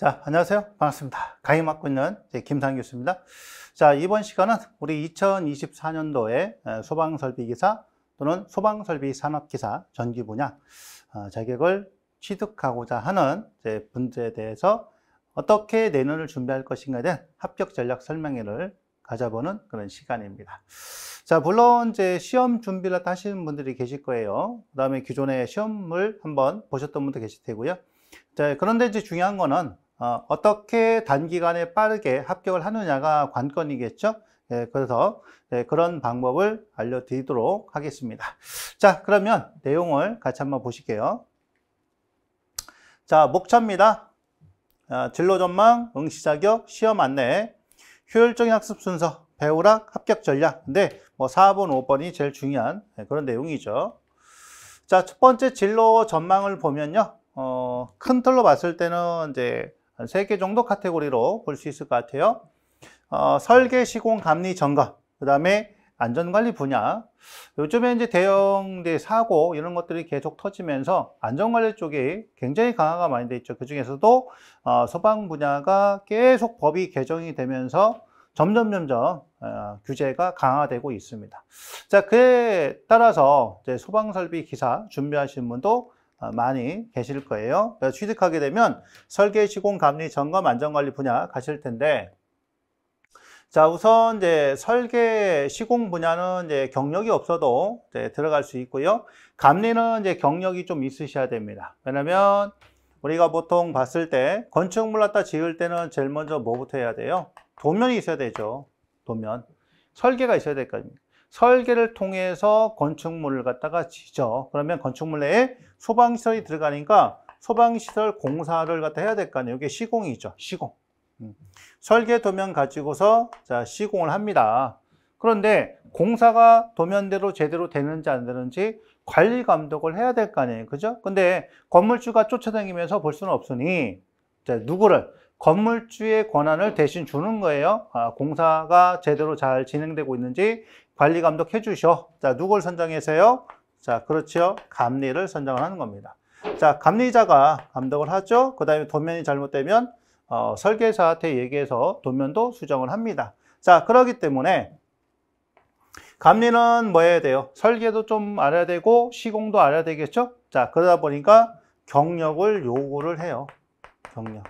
자, 안녕하세요. 반갑습니다. 강의 맡고 있는 김상 교수입니다. 자, 이번 시간은 우리 2024년도에 소방설비기사 또는 소방설비 산업기사 전기 분야 어, 자격을 취득하고자 하는 분들에 대해서 어떻게 내년을 준비할 것인가에 대한 합격 전략 설명회를 가져보는 그런 시간입니다. 자, 물론 이제 시험 준비를 하시는 분들이 계실 거예요. 그 다음에 기존의 시험을 한번 보셨던 분도 계실 테고요. 자, 그런데 이제 중요한 거는 어, 어떻게 단기간에 빠르게 합격을 하느냐가 관건이겠죠. 예, 그래서 예, 그런 방법을 알려드리도록 하겠습니다. 자, 그러면 내용을 같이 한번 보실게요. 자, 목차입니다. 아, 진로 전망, 응시 자격, 시험 안내, 효율적인 학습 순서, 배우락, 합격 전략. 근데 뭐 4번, 5번이 제일 중요한 예, 그런 내용이죠. 자, 첫 번째 진로 전망을 보면요. 어, 큰 틀로 봤을 때는 이제 한 3개 정도 카테고리로 볼 수 있을 것 같아요. 어, 설계, 시공, 감리, 점검, 그 다음에 안전관리 분야. 요즘에 이제 대형 사고 이런 것들이 계속 터지면서 안전관리 쪽이 굉장히 강화가 많이 돼 있죠. 그 중에서도 어, 소방 분야가 계속 법이 개정이 되면서 점점 점점 어, 규제가 강화되고 있습니다. 자, 그에 따라서 소방설비 기사 준비하시는 분도 어, 많이 계실 거예요. 그래서 취득하게 되면 설계, 시공, 감리, 점검, 안전관리 분야 가실 텐데 자, 우선 이제 설계 시공 분야는 이제 경력이 없어도 이제 들어갈 수 있고요. 감리는 이제 경력이 좀 있으셔야 됩니다. 왜냐면 우리가 보통 봤을 때 건축물 갖다 지을 때는 제일 먼저 뭐부터 해야 돼요? 도면이 있어야 되죠. 도면. 설계가 있어야 될거아닙니까 설계를 통해서 건축물을 갖다가 지죠. 그러면 건축물 내에 소방시설이 들어가니까 소방시설 공사를 갖다 해야 될 거 아니에요. 이게 시공이죠. 시공. 음. 설계 도면 가지고서 자 시공을 합니다. 그런데 공사가 도면대로 제대로 되는지 안 되는지 관리 감독을 해야 될 거 아니에요. 그죠? 근데 건물주가 쫓아다니면서 볼 수는 없으니 자, 누구를 건물주의 권한을 대신 주는 거예요. 아, 공사가 제대로 잘 진행되고 있는지 관리 감독 해주셔. 자, 누굴 선정해서요? 자, 그렇죠. 감리를 선정을 하는 겁니다. 자, 감리자가 감독을 하죠. 그 다음에 도면이 잘못되면 어, 설계사한테 얘기해서 도면도 수정을 합니다. 자, 그러기 때문에 감리는 뭐 해야 돼요? 설계도 좀 알아야 되고 시공도 알아야 되겠죠? 자, 그러다 보니까 경력을 요구를 해요. 경력.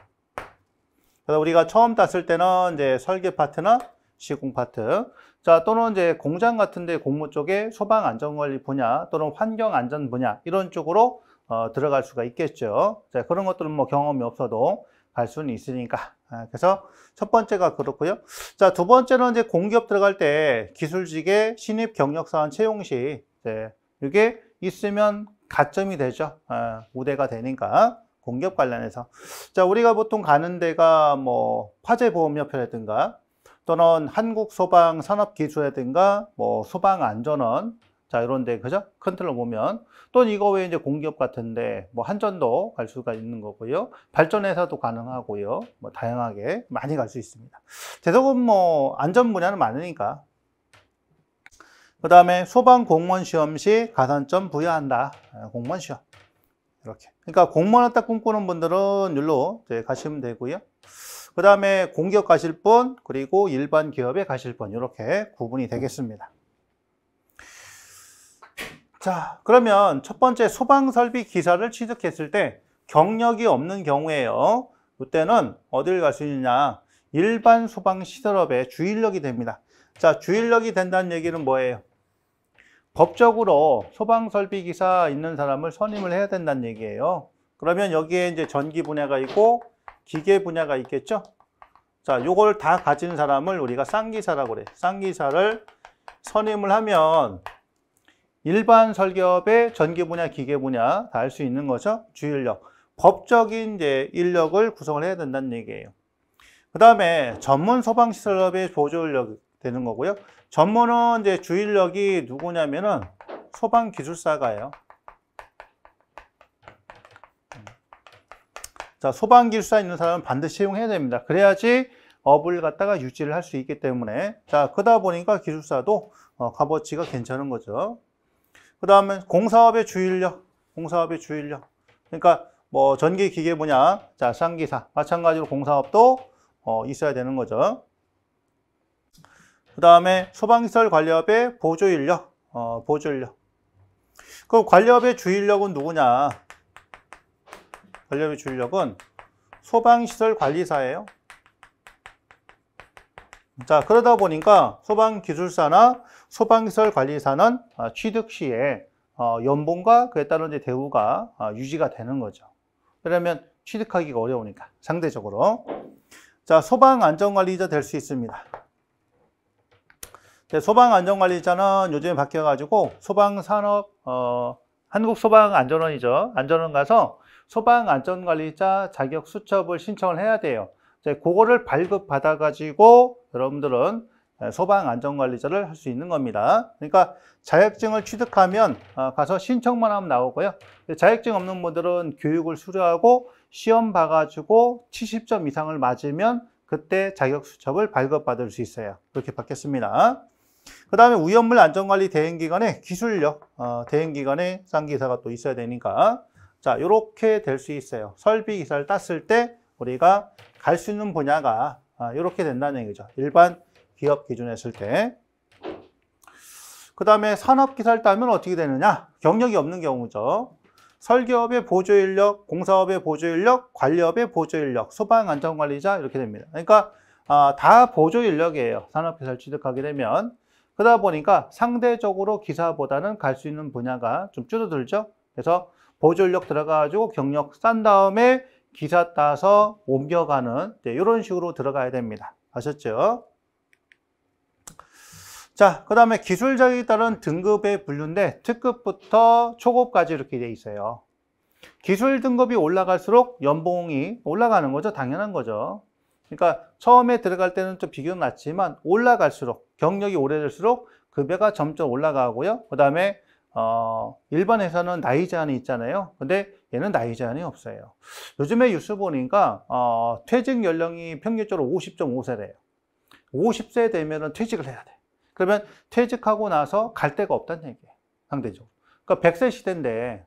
그래서 우리가 처음 땄을 때는 이제 설계 파트나 시공 파트. 자, 또는 이제 공장 같은데 공모 쪽에 소방 안전관리 분야 또는 환경 안전 분야 이런 쪽으로 어, 들어갈 수가 있겠죠. 자, 그런 것들은 뭐 경험이 없어도 갈 수는 있으니까. 아, 그래서 첫 번째가 그렇고요. 자, 두 번째는 이제 공기업 들어갈 때 기술직의 신입 경력사원 채용 시 네, 이게 있으면 가점이 되죠. 아, 우대가 되니까. 공기업 관련해서. 자, 우리가 보통 가는 데가 뭐 화재보험협회라든가 또는 한국 소방 산업 기술회든가 뭐 소방 안전원 자 이런데 그죠? 큰 틀로 보면 또는 이거 외에 이제 공기업 같은데 뭐 한전도 갈 수가 있는 거고요. 발전 회사도 가능하고요. 뭐 다양하게 많이 갈 수 있습니다. 대부은뭐 안전 분야는 많으니까. 그 다음에 소방 공무원 시험 시 가산점 부여한다. 아, 공무원 시험. 이렇게. 그러니까 공무원을 딱 꿈꾸는 분들은 일로 가시면 되고요. 그 다음에 공기업 가실분 그리고 일반 기업에 가실분 이렇게 구분이 되겠습니다. 자 그러면 첫 번째 소방설비 기사를 취득했을 때 경력이 없는 경우에요. 이때는 어딜 갈 수 있느냐 일반 소방시설업의 주인력이 됩니다. 자 주인력이 된다는 얘기는 뭐예요? 법적으로 소방설비 기사 있는 사람을 선임을 해야 된다는 얘기예요. 그러면 여기에 이제 전기 분해가 있고 기계 분야가 있겠죠? 자, 요걸 다 가진 사람을 우리가 쌍기사라고 그래. 쌍기사를 선임을 하면 일반 설계업의 전기 분야, 기계 분야 다 할 수 있는 거죠. 주인력. 법적인 이제 인력을 구성을 해야 된다는 얘기예요. 그 다음에 전문 소방시설업의 보조인력 이 되는 거고요. 전문은 이제 주인력이 누구냐면은 소방기술사가요. 자, 소방기술사 있는 사람은 반드시 채용해야 됩니다. 그래야지 업을 갖다가 유지를 할 수 있기 때문에 자 그러다 보니까 기술사도 어, 값어치가 괜찮은 거죠 그 다음에 공사업의 주인력 공사업의 주인력 그러니까 뭐 전기 기계 분야. 자 쌍기사 마찬가지로 공사업도 어, 있어야 되는 거죠 그 다음에 소방시설 관리업의 보조인력 어, 보조인력 그 관리업의 주인력은 누구냐 반려의 주력은 소방시설 관리사예요. 자, 그러다 보니까 소방기술사나 소방시설 관리사는 아, 취득 시에 어, 연봉과 그에 따른 대우가 아, 유지가 되는 거죠. 그러면 취득하기가 어려우니까 상대적으로 자 소방안전관리자 될 수 있습니다 네, 소방안전관리자는 요즘에 바뀌어 가지고 소방산업 어, 한국소방안전원이죠 안전원 가서 소방안전관리자 자격 수첩을 신청을 해야 돼요. 이제 그거를 발급받아가지고 여러분들은 소방안전관리자를 할 수 있는 겁니다. 그러니까 자격증을 취득하면 아, 가서 신청만 하면 나오고요. 자격증 없는 분들은 교육을 수료하고 시험 봐가지고 70점 이상을 맞으면 그때 자격 수첩을 발급받을 수 있어요. 그렇게 받겠습니다. 그 다음에 위험물 안전관리 대행기관에 기술력, 어, 대행기관에 쌍기사가 또 있어야 되니까 자, 요렇게될 수 있어요. 설비 기사를 땄을 때 우리가 갈 수 있는 분야가 이렇게 아, 된다는 얘기죠. 일반 기업 기준에 쓸 때. 그 다음에 산업 기사를 따면 어떻게 되느냐? 경력이 없는 경우죠. 설계업의 보조 인력, 공사업의 보조 인력, 관리업의 보조 인력, 소방 안전관리자 이렇게 됩니다. 그러니까 아, 다 보조 인력이에요. 산업 기사를 취득하게 되면 그러다 보니까 상대적으로 기사보다는 갈 수 있는 분야가 좀 줄어들죠. 그래서 보존력 들어가가지고 경력 싼 다음에 기사 따서 옮겨가는 네, 이런 식으로 들어가야 됩니다. 아셨죠? 자, 그 다음에 기술적에 따른 등급의 분류인데 특급부터 초급까지 이렇게 돼 있어요. 기술 등급이 올라갈수록 연봉이 올라가는 거죠. 당연한 거죠. 그러니까 처음에 들어갈 때는 좀 비교는 낮지만 올라갈수록 경력이 오래될수록 급여가 점점 올라가고요. 그 다음에 어, 일반 회사는 나이 제한이 있잖아요. 근데 얘는 나이 제한이 없어요. 요즘에 뉴스 보니까 어, 퇴직 연령이 평균적으로 50.5세래요. 50세 되면은 퇴직을 해야 돼. 그러면 퇴직하고 나서 갈 데가 없다는 얘기예요. 상대적으로. 그러니까 100세 시대인데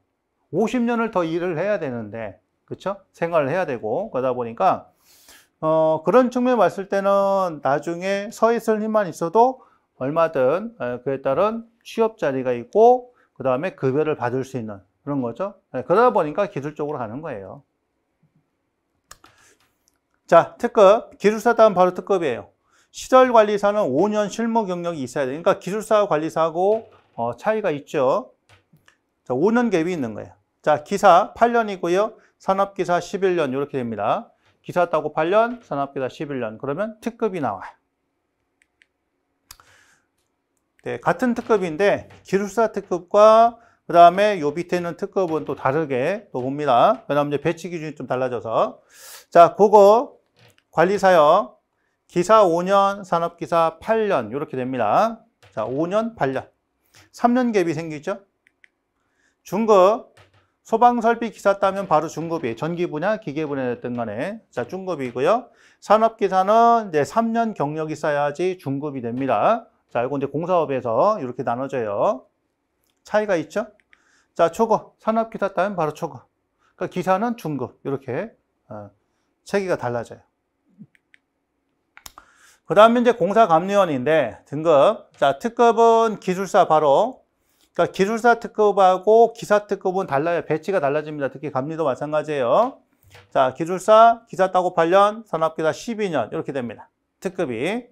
50년을 더 일을 해야 되는데 그렇 생활을 해야 되고 그러다 보니까 어, 그런 측면 봤을 때는 나중에 서 있을 힘만 있어도 얼마든 그에 따른 취업 자리가 있고 그 다음에 급여를 받을 수 있는 그런 거죠. 네, 그러다 보니까 기술 적으로 가는 거예요. 자, 특급. 기술사 다음 바로 특급이에요. 시설 관리사는 5년 실무 경력이 있어야 돼요. 그러니까 기술사 관리사하고 어, 차이가 있죠. 자, 5년 갭이 있는 거예요. 자, 기사 8년이고요. 산업기사 11년 이렇게 됩니다. 기사 따고 8년, 산업기사 11년. 그러면 특급이 나와요. 네, 같은 특급인데 기술사 특급과 그 다음에 요 밑에 있는 특급은 또 다르게 또 봅니다. 왜냐하면 배치 기준이 좀 달라져서. 자, 그거 관리사역 기사 5년, 산업기사 8년 이렇게 됩니다. 자, 5년, 8년. 3년 갭이 생기죠. 중급, 소방설비 기사 따면 바로 중급이 전기 분야, 기계 분야였던 간에 자 중급이고요. 산업기사는 이제 3년 경력이 쌓여야지 중급이 됩니다. 자, 이거 이제 공사업에서 이렇게 나눠져요. 차이가 있죠? 자, 초급. 산업기사 따면 바로 초급. 그러니까 기사는 중급. 이렇게 어, 체계가 달라져요. 그 다음에 이제 공사감리원인데 등급. 자, 특급은 기술사 바로. 그러니까 기술사 특급하고 기사 특급은 달라요. 배치가 달라집니다. 특히 감리도 마찬가지예요. 자, 기술사, 기사 따고 8년, 산업기사 12년 이렇게 됩니다. 특급이.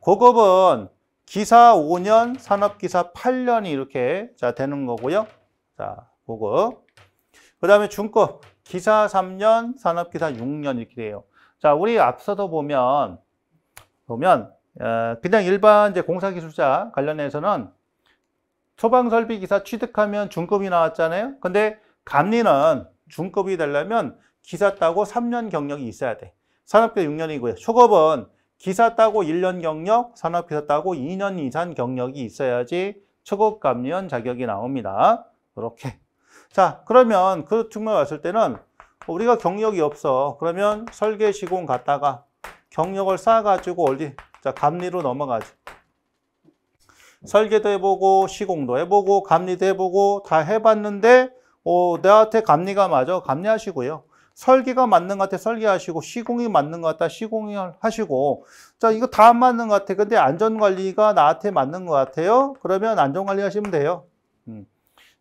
고급은 기사 5년, 산업기사 8년이 이렇게 자 되는 거고요. 자, 보고그 다음에 중급, 기사 3년, 산업기사 6년 이렇게 돼요. 자, 우리 앞서도 보면, 보면, 어, 그냥 일반 이제 공사기술자 관련해서는 소방설비기사 취득하면 중급이 나왔잖아요. 근데 감리는 중급이 되려면 기사 따고 3년 경력이 있어야 돼. 산업계 6년이고요. 초급은 기사 따고 1년 경력, 산업기사 따고 2년 이상 경력이 있어야지 초급감리원 자격이 나옵니다. 이렇게. 자, 그러면 그 측면 왔을 때는 우리가 경력이 없어. 그러면 설계 시공 갔다가 경력을 쌓아가지고 어디, 자, 감리로 넘어가지. 설계도 해보고, 시공도 해보고, 감리도 해보고, 다 해봤는데, 어, 내한테 감리가 맞아. 감리하시고요. 설계가 맞는 것 같아 설계하시고 시공이 맞는 것 같다 시공이 하시고 자 이거 다 맞는 것 같아 근데 안전관리가 나한테 맞는 것 같아요 그러면 안전관리 하시면 돼요 음.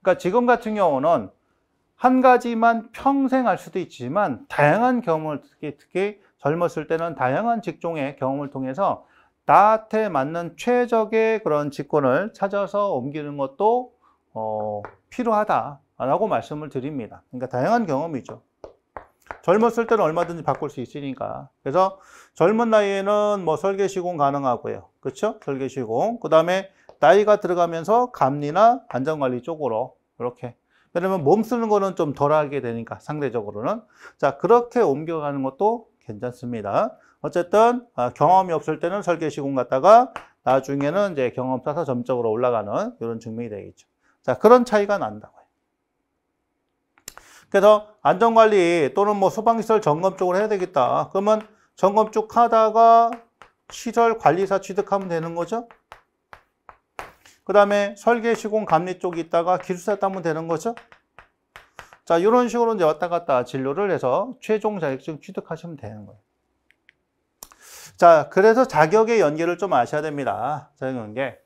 그러니까 지금 같은 경우는 한 가지만 평생 할 수도 있지만 다양한 경험을 특히, 특히 젊었을 때는 다양한 직종의 경험을 통해서 나한테 맞는 최적의 그런 직권을 찾아서 옮기는 것도 어, 필요하다라고 말씀을 드립니다. 그러니까 다양한 경험이죠. 젊었을 때는 얼마든지 바꿀 수 있으니까. 그래서 젊은 나이에는 뭐 설계 시공 가능하고요. 그렇죠? 설계 시공. 그다음에 나이가 들어가면서 감리나 안전 관리 쪽으로 이렇게 왜냐면 몸 쓰는 거는 좀 덜하게 되니까 상대적으로는 자 그렇게 옮겨가는 것도 괜찮습니다. 어쨌든 아, 경험이 없을 때는 설계 시공 갔다가 나중에는 이제 경험 쌓아서 점적으로 올라가는 이런 증명이 되겠죠. 자 그런 차이가 난다고 그래서 안전관리 또는 뭐 소방시설 점검 쪽으로 해야 되겠다. 그러면 점검 쪽 하다가 시설 관리사 취득하면 되는 거죠. 그 다음에 설계, 시공, 감리 쪽이 있다가 기술사 따면 되는 거죠. 자, 이런 식으로 이제 왔다 갔다 진료를 해서 최종 자격증 취득하시면 되는 거예요. 자, 그래서 자격의 연계를 좀 아셔야 됩니다. 자격 연계.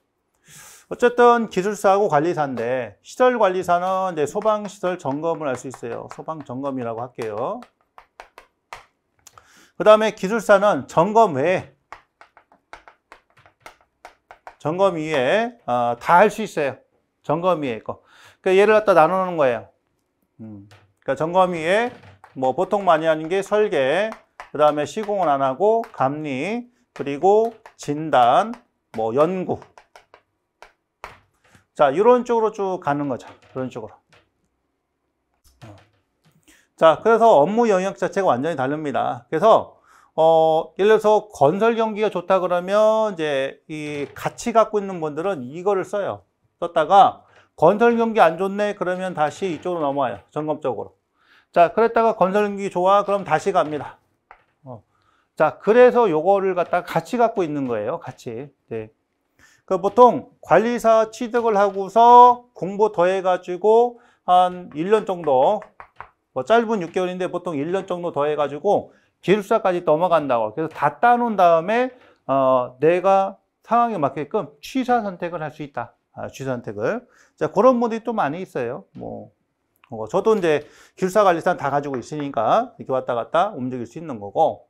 어쨌든 기술사하고 관리사인데 시설 관리사는 이제 소방 시설 점검을 할 수 있어요. 소방 점검이라고 할게요. 그 다음에 기술사는 점검 외에 점검 위에 어, 다할 수 있어요. 점검 위에 거. 그러니까 얘를 갖다 나누는 거예요. 음. 그러니까 점검 위에 뭐 보통 많이 하는 게 설계, 그 다음에 시공은 안 하고 감리, 그리고 진단, 뭐 연구 자, 이런 쪽으로 쭉 가는 거죠. 이런 쪽으로. 어. 자, 그래서 업무 영역 자체가 완전히 다릅니다. 그래서 어, 예를 들어서 건설 경기가 좋다 그러면 이제 이 같이 갖고 있는 분들은 이거를 써요. 썼다가 건설 경기 안 좋네 그러면 다시 이쪽으로 넘어와요. 점검적으로. 자, 그랬다가 건설 경기 좋아 그럼 다시 갑니다. 어. 자, 그래서 요거를 갖다가 같이 갖고 있는 거예요. 같이. 네. 그 보통 관리사 취득을 하고서 공부 더해가지고 한 1년 정도 뭐 짧은 6개월인데 보통 1년 정도 더해가지고 기술사까지 넘어간다고 그래서 다 따놓은 다음에 어, 내가 상황에 맞게끔 취사 선택을 할 수 있다 아, 취사 선택을 자 그런 분들이 또 많이 있어요 뭐, 뭐 저도 이제 기술사 관리사는 다 가지고 있으니까 이렇게 왔다 갔다 움직일 수 있는 거고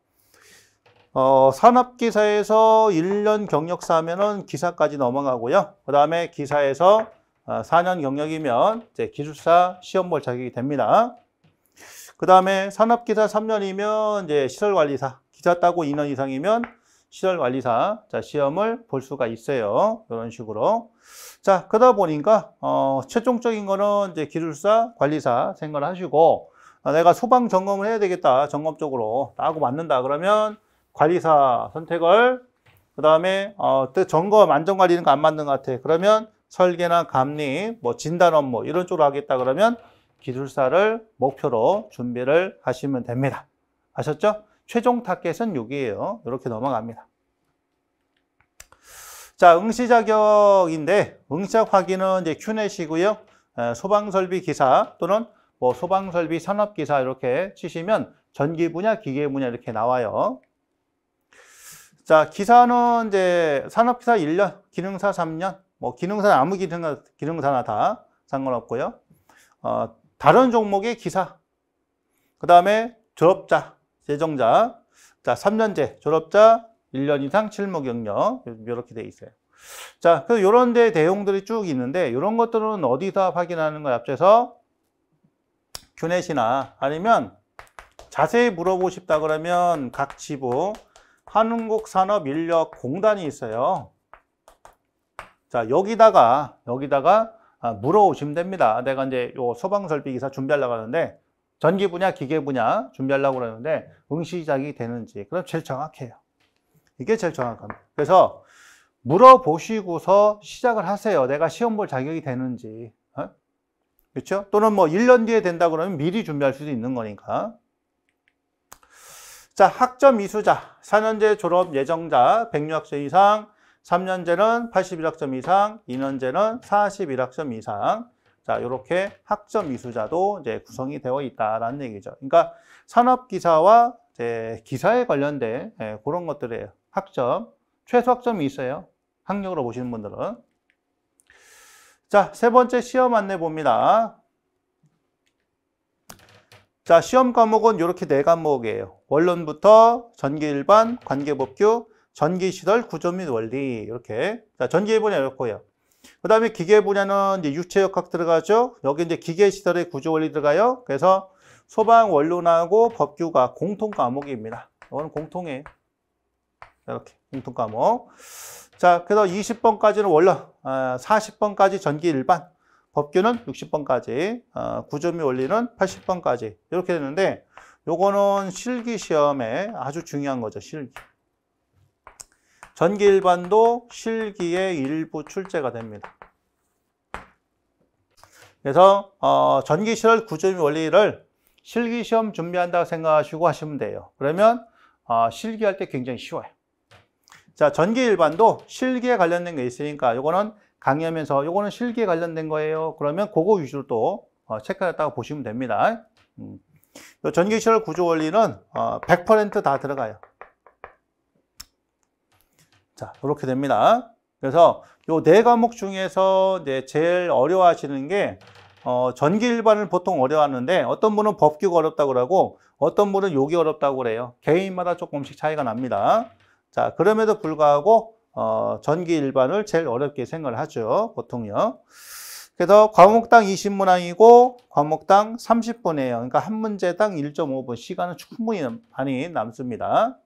어, 산업기사에서 1년 경력사 하면은 기사까지 넘어가고요. 그 다음에 기사에서 4년 어, 경력이면 이제 기술사 시험 볼 자격이 됩니다. 그 다음에 산업기사 3년이면 이제 시설관리사, 기사 따고 2년 이상이면 시설관리사 자, 시험을 볼 수가 있어요. 이런 식으로. 자, 그러다 보니까, 어, 최종적인 거는 이제 기술사, 관리사 생각을 하시고, 아, 내가 소방 점검을 해야 되겠다. 점검 쪽으로. 따고 맞는다. 그러면 관리사 선택을 그 다음에 어, 점검 안전 관리는 거 안 맞는 것 같아. 그러면 설계나 감리, 뭐 진단 업무 이런 쪽으로 하겠다 그러면 기술사를 목표로 준비를 하시면 됩니다. 아셨죠? 최종 타겟은 여기에요. 이렇게 넘어갑니다. 자, 응시 자격인데 응시 자격 확인은 이제 큐넷이고요. 소방설비 기사 또는 뭐 소방설비 산업기사 이렇게 치시면 전기 분야, 기계 분야 이렇게 나와요. 자, 기사는 이제 산업기사 1년, 기능사 3년, 뭐기능사 아무 기능사, 기능사나 다 상관없고요. 어, 다른 종목의 기사, 그 다음에 졸업자, 재정자, 자, 3년제, 졸업자, 1년 이상 실무 경력, 이렇게 돼 있어요. 자, 그 요런 데 대용들이 쭉 있는데 이런 것들은 어디서 확인하는 거에 앞에서 큐넷이나 아니면 자세히 물어보고 싶다 그러면 각 지부 한국산업인력공단이 있어요. 자, 여기다가, 여기다가 물어오시면 됩니다. 내가 이제 요 소방설비기사 준비하려고 하는데, 전기 분야, 기계 분야 준비하려고 그러는데, 응시작이 되는지. 그럼 제일 정확해요. 이게 제일 정확합니다. 그래서 물어보시고서 시작을 하세요. 내가 시험 볼 자격이 되는지. 그렇죠? 또는 뭐 1년 뒤에 된다 그러면 미리 준비할 수도 있는 거니까. 자, 학점 이수자, 4년제 졸업 예정자, 106학점 이상, 3년제는 81학점 이상, 2년제는 41학점 이상. 자, 이렇게 학점 이수자도 이제 구성이 되어 있다라는 얘기죠. 그러니까 산업기사와 이제 기사에 관련된 예, 그런 것들이에요 학점, 최소 학점이 있어요. 학력으로 보시는 분들은. 자, 세 번째 시험 안내 봅니다. 자, 시험 과목은 이렇게 네 과목이에요. 원론부터 전기 일반, 관계법규, 전기 시설 구조 및 원리 이렇게. 자, 전기 분야 이렇고요. 그다음에 기계 분야는 이제 유체역학 들어가죠. 여기 이제 기계 시설의 구조 원리 들어가요. 그래서 소방 원론하고 법규가 공통 과목입니다. 이건 공통이에요. 이렇게 공통 과목. 자, 그래서 20번까지는 원론, 40번까지 아, 전기 일반. 법규는 60번까지, 어, 구조미 원리는 80번까지 이렇게 되는데 요거는 실기 시험에 아주 중요한 거죠, 실기. 전기 일반도 실기의 일부 출제가 됩니다. 그래서 어, 전기 실을 구조미 원리를 실기 시험 준비한다고 생각하시고 하시면 돼요. 그러면 어, 실기할 때 굉장히 쉬워요. 자, 전기 일반도 실기에 관련된 게 있으니까 이거는 강의하면서 요거는 실기에 관련된 거예요. 그러면 그거 위주로 또 어, 체크했다고 보시면 됩니다. 음. 전기시설 구조 원리는 어, 100%다 들어가요. 자, 이렇게 됩니다. 그래서 요네 과목 중에서 이제 제일 어려워하시는 게 어, 전기 일반을 보통 어려워하는데 어떤 분은 법규가 어렵다고 그러고 어떤 분은 요기 어렵다고 그래요. 개인마다 조금씩 차이가 납니다. 자, 그럼에도 불구하고 어, 전기 일반을 제일 어렵게 생각을 하죠. 보통요. 그래서 과목당 20문항이고 과목당 30분이에요. 그러니까 한 문제당 1.5분 시간은 충분히 많이 남습니다.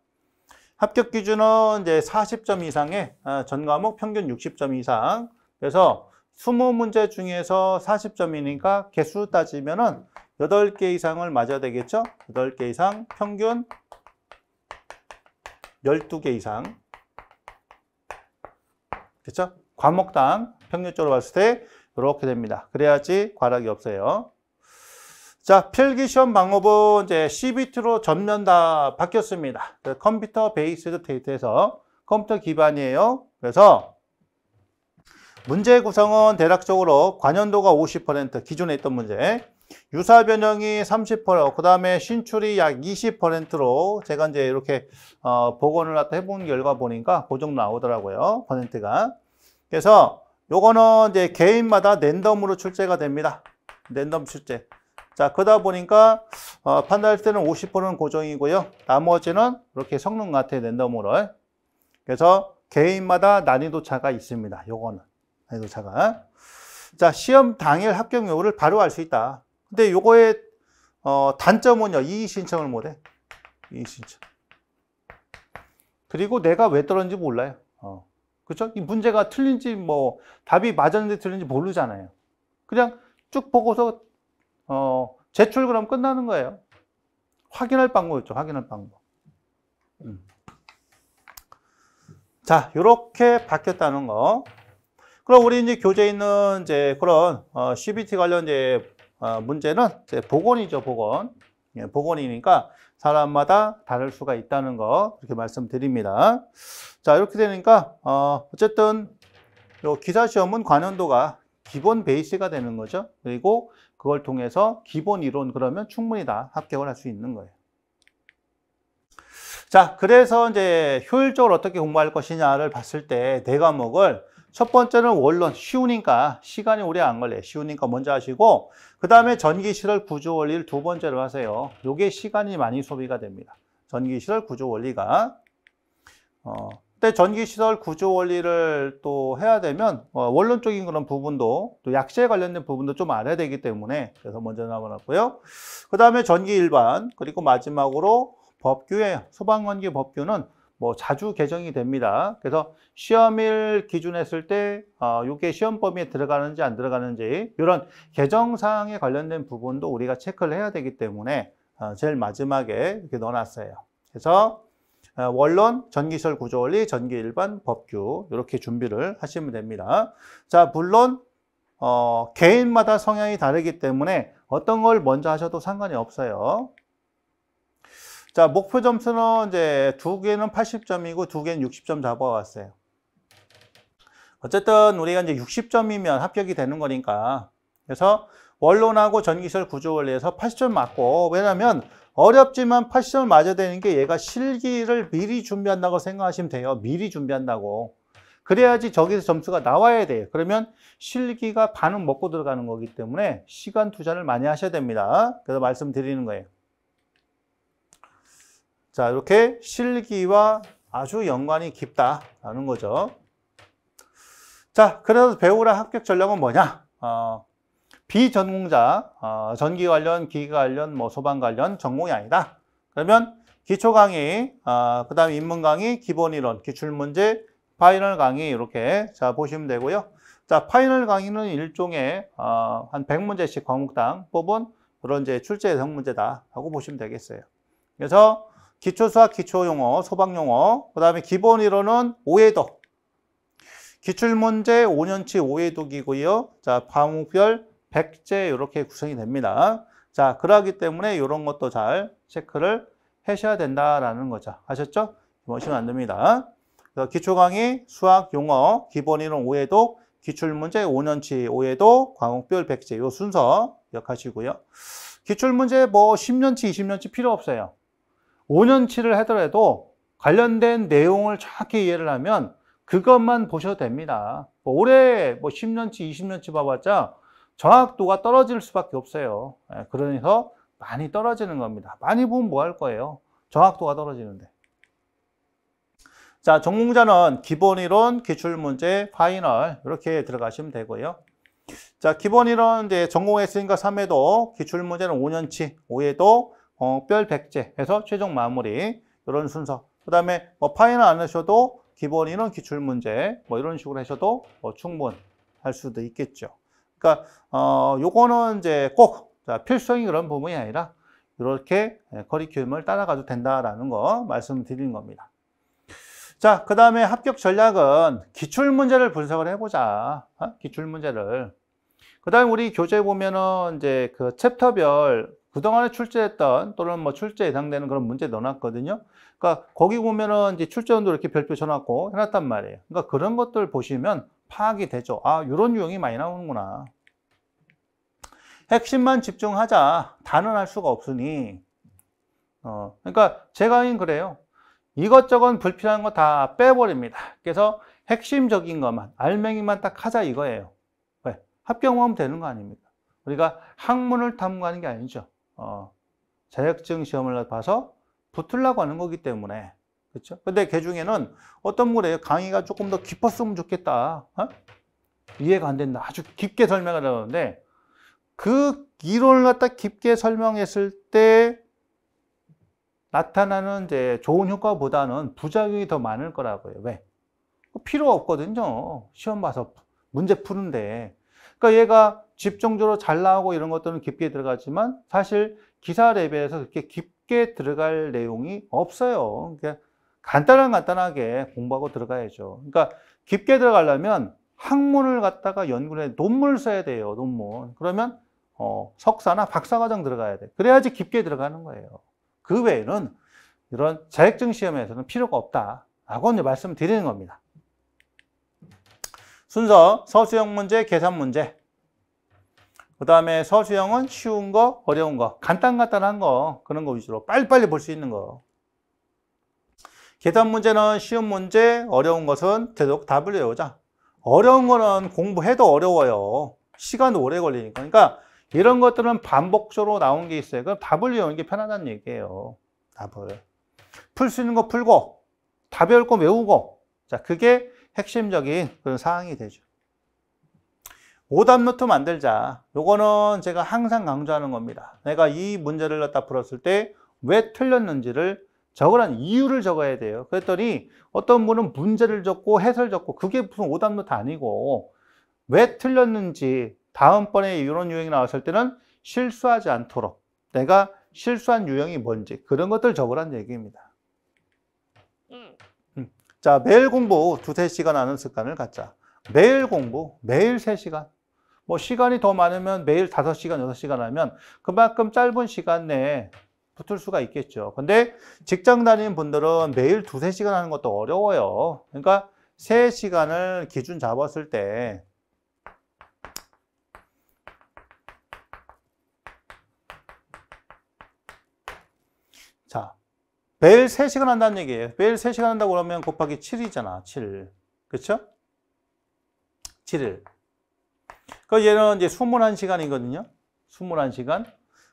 합격 기준은 이제 40점 이상에 아, 전 과목 평균 60점 이상. 그래서 20문제 중에서 40점이니까 개수 따지면은 8개 이상을 맞아야 되겠죠? 8개 이상 평균 12개 이상 됐죠? 과목당 평균적으로 봤을 때 이렇게 됩니다. 그래야지 과락이 없어요. 자, 필기 시험 방법은 이제 CBT로 전면 다 바뀌었습니다. 그 컴퓨터 베이스드 데이터에서 컴퓨터 기반이에요. 그래서 문제 구성은 대략적으로 관연도가 50% 기존에 있던 문제 유사 변형이 30%그 다음에 신출이 약 20%로 제가 이제 이렇게 어, 복원을 갖다 해본 결과 보니까 그 정도 나오더라고요 퍼센트가 그래서 요거는 이제 개인마다 랜덤으로 출제가 됩니다 랜덤 출제 자 그러다 보니까 어, 판단할 때는 50%는 고정이고요 나머지는 이렇게 성능 같아 요 랜덤으로 그래서 개인마다 난이도 차가 있습니다 요거는 난이도 차가 자 시험 당일 합격 여부를 바로 알 수 있다 근데 요거의 어, 단점은요. 이의 신청을 못 해. 이의 신청. 그리고 내가 왜떨어진지 몰라요. 어. 그렇죠? 이 문제가 틀린지 뭐 답이 맞았는지 틀린지 모르잖아요. 그냥 쭉 보고서 어, 제출 그럼 끝나는 거예요. 확인할 방법이죠. 확인할 방법. 음. 자, 요렇게 바뀌었다는 거. 그럼 우리 이제 교재에 있는 이제 그런 어, CBT 관련 이제 어, 문제는 복원이죠, 복원. 예, 복원이니까 사람마다 다를 수가 있다는 거 이렇게 말씀드립니다. 자, 이렇게 되니까 어, 어쨌든 요 기사 시험은 관연도가 기본 베이스가 되는 거죠. 그리고 그걸 통해서 기본 이론 그러면 충분히 다 합격을 할 수 있는 거예요. 자, 그래서 이제 효율적으로 어떻게 공부할 것이냐를 봤을 때네 과목을 첫 번째는 원론, 쉬우니까 시간이 오래 안 걸려. 쉬우니까 먼저 하시고 그 다음에 전기실을 구조 원리를 두 번째로 하세요. 요게 시간이 많이 소비가 됩니다. 전기시설 구조 원리가 어, 그때 전기시설 구조 원리를 또 해야 되면 어, 원론적인 그런 부분도 또약재 관련된 부분도 좀 알아야 되기 때문에 그래서 먼저 나아놨고요그 다음에 전기 일반 그리고 마지막으로 법규의 소방관계 법규는 뭐 자주 개정이 됩니다. 그래서 시험일 기준했을 때 어, 이게 시험 범위에 들어가는지 안 들어가는지 이런 개정 사항에 관련된 부분도 우리가 체크를 해야 되기 때문에 어, 제일 마지막에 이렇게 넣어놨어요. 그래서 어, 원론, 전기설 구조 원리, 전기 일반, 법규 이렇게 준비를 하시면 됩니다. 자, 물론 어, 개인마다 성향이 다르기 때문에 어떤 걸 먼저 하셔도 상관이 없어요. 자, 목표 점수는 이제 두 개는 80점이고 두 개는 60점 잡아왔어요. 어쨌든 우리가 이제 60점이면 합격이 되는 거니까. 그래서 원론하고 전기설 구조 를위해서 80점 맞고 왜냐면 어렵지만 80점 맞아야 되는 게 얘가 실기를 미리 준비한다고 생각하시면 돼요. 미리 준비한다고. 그래야지 저기서 점수가 나와야 돼요. 그러면 실기가 반은 먹고 들어가는 거기 때문에 시간 투자를 많이 하셔야 됩니다. 그래서 말씀드리는 거예요. 자, 이렇게 실기와 아주 연관이 깊다라는 거죠. 자, 그래서 배우라 합격 전략은 뭐냐? 어, 비전공자, 어, 전기 관련, 기계 관련, 뭐 소방 관련 전공이 아니다. 그러면 기초 강의, 어, 그 다음에 입문 강의, 기본 이론, 기출 문제, 파이널 강의 이렇게 자 보시면 되고요. 자, 파이널 강의는 일종의 어, 한 100문제씩 과목당 뽑은 그런 이제 출제 성문제다 하고 보시면 되겠어요. 그래서 기초수학 기초용어, 소방용어, 그 다음에 기본 이론은 오해도. 기출문제 5년치 오해도기고요. 자, 과목별 100제 이렇게 구성이 됩니다. 자, 그러기 때문에 이런 것도 잘 체크를 하셔야 된다라는 거죠. 아셨죠? 보시면 뭐 안 됩니다. 기초 강의, 수학, 용어, 기본 이론 오해도, 기출문제 5년치 오해도, 과목별 100제 요 순서 기억하시고요. 기출문제 뭐 10년치, 20년치 필요 없어요. 5년치를 하더라도 관련된 내용을 정확히 이해를 하면 그것만 보셔도 됩니다. 뭐 올해 뭐 10년치, 20년치 봐봤자 정확도가 떨어질 수밖에 없어요. 예, 그러면서 많이 떨어지는 겁니다. 많이 보면 뭐 할 거예요? 정확도가 떨어지는데. 자, 전공자는 기본이론, 기출문제, 파이널 이렇게 들어가시면 되고요. 자, 기본이론 이제 전공 했으니까 3회도 기출문제는 5년치, 5회도 어, 뼈백제에서 최종 마무리 이런 순서. 그다음에 뭐 파이는 안 하셔도 기본 이론 기출 문제 뭐 이런 식으로 하셔도 뭐 충분할 수도 있겠죠. 그러니까 어 요거는 이제 꼭 자, 필수적인 그런 부분이 아니라 이렇게 예, 커리큘럼을 따라가도 된다라는 거 말씀드린 겁니다. 자, 그 다음에 합격 전략은 기출 문제를 분석을 해보자. 어? 기출 문제를. 그 다음에 우리 교재 보면은 이제 그 챕터별 그동안에 출제했던 또는 뭐출제예상되는 그런 문제 넣어놨거든요. 그러니까 거기 보면은 이제 출제원도 이렇게 별표 쳐놨고 해놨단 말이에요. 그러니까 그런 것들 보시면 파악이 되죠. 아, 이런 유형이 많이 나오는구나. 핵심만 집중하자. 단언할 수가 없으니. 어, 그러니까 제가인 그래요. 이것저것 불필요한 거 다 빼버립니다. 그래서 핵심적인 것만, 알맹이만 딱 하자 이거예요. 왜? 합격하면 되는 거 아닙니까? 우리가 학문을 탐구하는 게 아니죠. 어, 자격증 시험을 봐서 붙으려고 하는 거기 때문에 그렇죠? 근데 그 중에는 어떤 분에 강의가 조금 더 깊었으면 좋겠다. 어? 이해가 안 된다. 아주 깊게 설명을 하는데 그 이론을 갖다 깊게 설명했을 때 나타나는 이제 좋은 효과보다는 부작용이 더 많을 거라고요. 왜? 필요 없거든요. 시험 봐서 문제 푸는데. 그러니까 얘가 집중적으로 잘 나오고 이런 것들은 깊게 들어가지만 사실 기사 레벨에서 그렇게 깊게 들어갈 내용이 없어요. 그러니까 간단한 간단하게 공부하고 들어가야죠. 그러니까 깊게 들어가려면 학문을 갖다가 연구해 논문을 써야 돼요. 논문. 그러면 어, 석사나 박사과정 들어가야 돼. 그래야지 깊게 들어가는 거예요. 그 외에는 이런 자격증 시험에서는 필요가 없다라고 말씀드리는 겁니다. 순서 서술형 문제, 계산 문제. 그 다음에 서수형은 쉬운 거, 어려운 거, 간단간단한 거 그런 거 위주로 빨리빨리 볼 수 있는 거. 계산 문제는 쉬운 문제, 어려운 것은 계속 답을 외우자. 어려운 거는 공부해도 어려워요. 시간 오래 걸리니까. 그러니까 이런 것들은 반복적으로 나온 게 있어요. 그 답을 외우는 게 편하다는 얘기예요. 답을. 풀 수 있는 거 풀고, 답 외울 거 외우고. 자, 그게 핵심적인 그런 사항이 되죠. 오답노트 만들자. 요거는 제가 항상 강조하는 겁니다. 내가 이 문제를 갖다 풀었을 때 왜 틀렸는지를 적으란 이유를 적어야 돼요. 그랬더니 어떤 분은 문제를 적고 해설 적고 그게 무슨 오답노트 아니고 왜 틀렸는지 다음번에 이런 유형이 나왔을 때는 실수하지 않도록 내가 실수한 유형이 뭔지 그런 것들 적으란 얘기입니다. 음. 음. 자, 매일 공부 두세 시간 하는 습관을 갖자. 매일 공부, 매일 세시간 뭐 시간이 더 많으면 매일 5 시간 6 시간 하면 그만큼 짧은 시간 내에 붙을 수가 있겠죠. 근데 직장 다니는 분들은 매일 2, 3 시간 하는 것도 어려워요. 그러니까 3 시간을 기준 잡았을 때 자, 매일 3시간 한다는 얘기예요. 매일 3시간 한다고 그러면 곱하기 7이잖아. 7. 그렇죠? 7일. 그 얘는 이제 21시간이거든요. 21시간.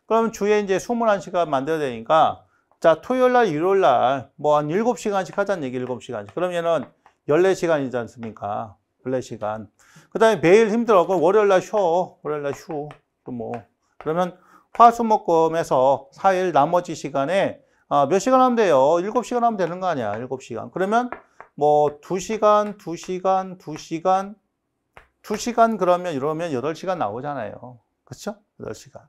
그럼 주에 이제 21시간 만들어야 되니까 자, 토요일 날, 일요일 날 뭐 한 7시간씩 하자는 얘기 7시간씩. 그럼 얘는 14시간이지 않습니까? 14시간. 그다음에 매일 힘들어. 그럼 월요일 날 쉬어. 월요일 날 쉬어. 또 뭐. 그러면 화수목금에서 4일 나머지 시간에 아, 몇 시간 하면 돼요? 7시간 하면 되는 거 아니야. 7시간. 그러면 뭐 2시간, 2시간, 2시간, 2시간 그러면 이러면 8시간 나오잖아요. 그렇죠? 8시간.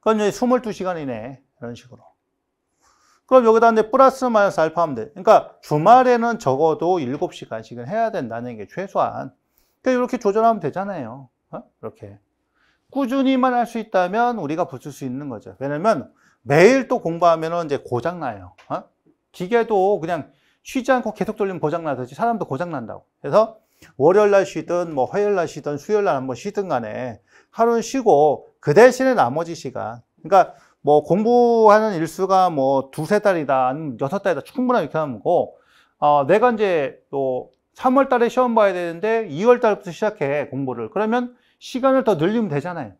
그럼 여기 22시간이네. 이런 식으로. 그럼 여기다 이제 플러스 마이너스 알파 하면 돼. 그러니까 주말에는 적어도 7시간씩은 해야 된다는 게 최소한. 그러니까 이렇게 조절하면 되잖아요. 어? 이렇게. 꾸준히만 할 수 있다면 우리가 붙일수 있는 거죠. 왜냐면 매일 또 공부하면 이제 고장나요. 어? 기계도 그냥 쉬지 않고 계속 돌리면 고장나듯이 사람도 고장난다고. 그래서 월요일날 쉬든 뭐 화요일날 쉬든 수요일날 한번 쉬든 간에 하루는 쉬고 그 대신에 나머지 시간. 그러니까 뭐 공부하는 일수가 뭐 두세 달이다, 여섯 달이다 충분하게 하면되고 어, 내가 이제 또 3월 달에 시험 봐야 되는데 2월 달부터 시작해 공부를. 그러면 시간을 더 늘리면 되잖아요.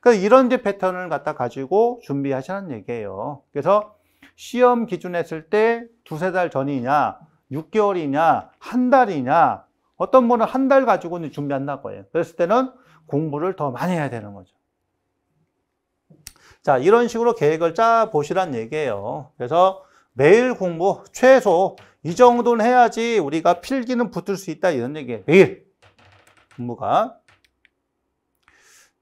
그러니까 이런 이제 패턴을 갖다 가지고 준비하시라는 얘기예요. 그래서 시험 기준했을 때 두세 달 전이냐, 6개월이냐, 한 달이냐, 어떤 분은 한 달 가지고는 준비한다고 거예요. 그랬을 때는 공부를 더 많이 해야 되는 거죠. 자, 이런 식으로 계획을 짜 보시란 얘기예요. 그래서 매일 공부 최소 이 정도는 해야지 우리가 필기는 붙을 수 있다 이런 얘기예요. 매일 공부가.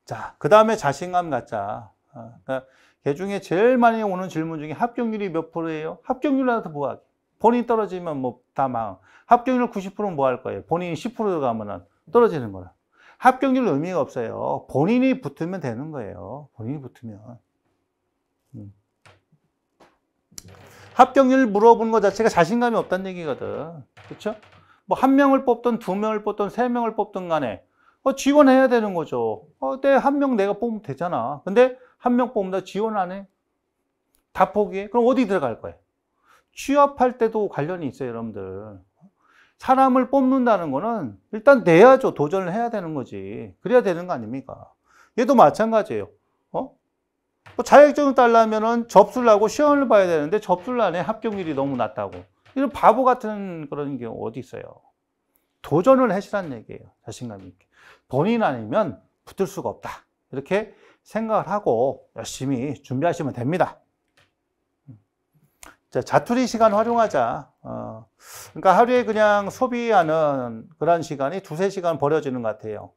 자, 그 다음에 자신감 갖자. 어, 그러니까 개 중에 제일 많이 오는 질문 중에 합격률이 몇 프로예요? 합격률이라도 뭐하게 본인 떨어지면 뭐 다 망. 합격률 90%는 뭐 할 거예요? 본인이 10% 가면은 떨어지는 거라. 합격률 의미가 없어요. 본인이 붙으면 되는 거예요. 본인이 붙으면. 음. 합격률 물어보는 것 자체가 자신감이 없다는 얘기거든. 그쵸뭐 한 명을 뽑든 두 명을 뽑든 세 명을 뽑든 간에 어, 지원해야 되는 거죠. 어, 내 한명 네, 내가 뽑으면 되잖아. 근데 한명 뽑는다 지원 안 해? 다 포기해? 그럼 어디 들어갈 거예요? 취업할 때도 관련이 있어요, 여러분들. 사람을 뽑는다는 거는 일단 내야죠. 도전을 해야 되는 거지. 그래야 되는 거 아닙니까? 얘도 마찬가지예요. 어? 뭐 자격증을 따려면은 접수를 하고 시험을 봐야 되는데 접수를 안 해. 합격률이 너무 낮다고. 이런 바보 같은 그런 게 어디 있어요. 도전을 해시란 얘기예요. 자신감 있게. 본인 아니면 붙을 수가 없다. 이렇게 생각을 하고 열심히 준비하시면 됩니다. 자, 자투리 시간 활용하자. 어, 그러니까 하루에 그냥 소비하는 그런 시간이 두세 시간 버려지는 것 같아요.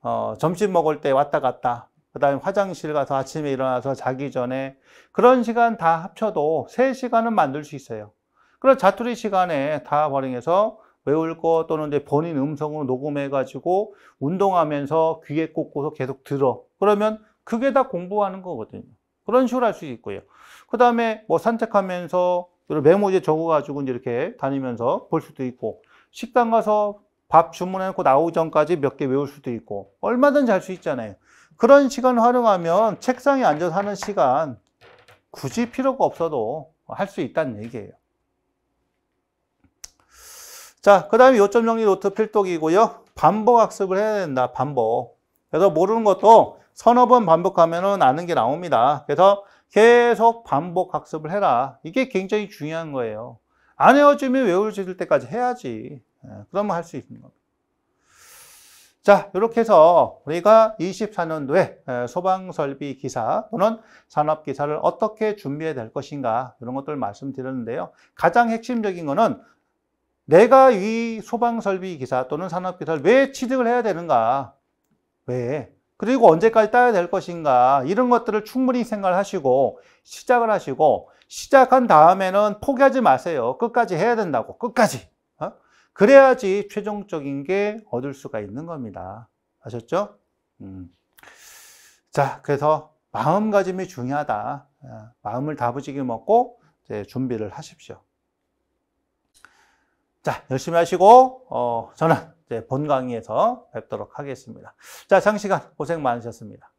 어, 점심 먹을 때 왔다 갔다. 그 다음에 화장실 가서 아침에 일어나서 자기 전에 그런 시간 다 합쳐도 세 시간은 만들 수 있어요. 그런 자투리 시간에 다활용해서 외울 거 또는 이제 본인 음성으로 녹음해가지고 운동하면서 귀에 꽂고서 계속 들어. 그러면 그게 다 공부하는 거거든요. 그런 식으로 할 수 있고요. 그 다음에 뭐 산책하면서 메모지에 적어가지고 이렇게 다니면서 볼 수도 있고 식당 가서 밥 주문해놓고 나오기 전까지 몇 개 외울 수도 있고 얼마든지 할 수 있잖아요. 그런 시간 활용하면 책상에 앉아서 하는 시간 굳이 필요가 없어도 할 수 있다는 얘기예요. 자, 그 다음에 요점 정리 노트 필독이고요. 반복 학습을 해야 된다, 반복. 그래서 모르는 것도 서너 번 반복하면 은 아는 게 나옵니다. 그래서 계속 반복 학습을 해라. 이게 굉장히 중요한 거예요. 안외워지면 외울 수을 때까지 해야지. 예, 그러면 할 수 있는 겁니다. 자, 이렇게 해서 우리가 24년도에 예, 소방설비 기사 또는 산업기사를 어떻게 준비해야 될 것인가 이런 것들 말씀드렸는데요. 가장 핵심적인 거는 내가 이 소방설비 기사 또는 산업기사를 왜 취득을 해야 되는가? 왜? 그리고 언제까지 따야 될 것인가 이런 것들을 충분히 생각하시고 시작을 하시고 시작한 다음에는 포기하지 마세요. 끝까지 해야 된다고. 끝까지. 어? 그래야지 최종적인 게 얻을 수가 있는 겁니다. 아셨죠? 음. 자, 그래서 마음가짐이 중요하다. 아, 마음을 다부지게 먹고 이제 준비를 하십시오. 자, 열심히 하시고 어, 저는 이제 본 강의에서 뵙도록 하겠습니다. 자, 장시간 고생 많으셨습니다.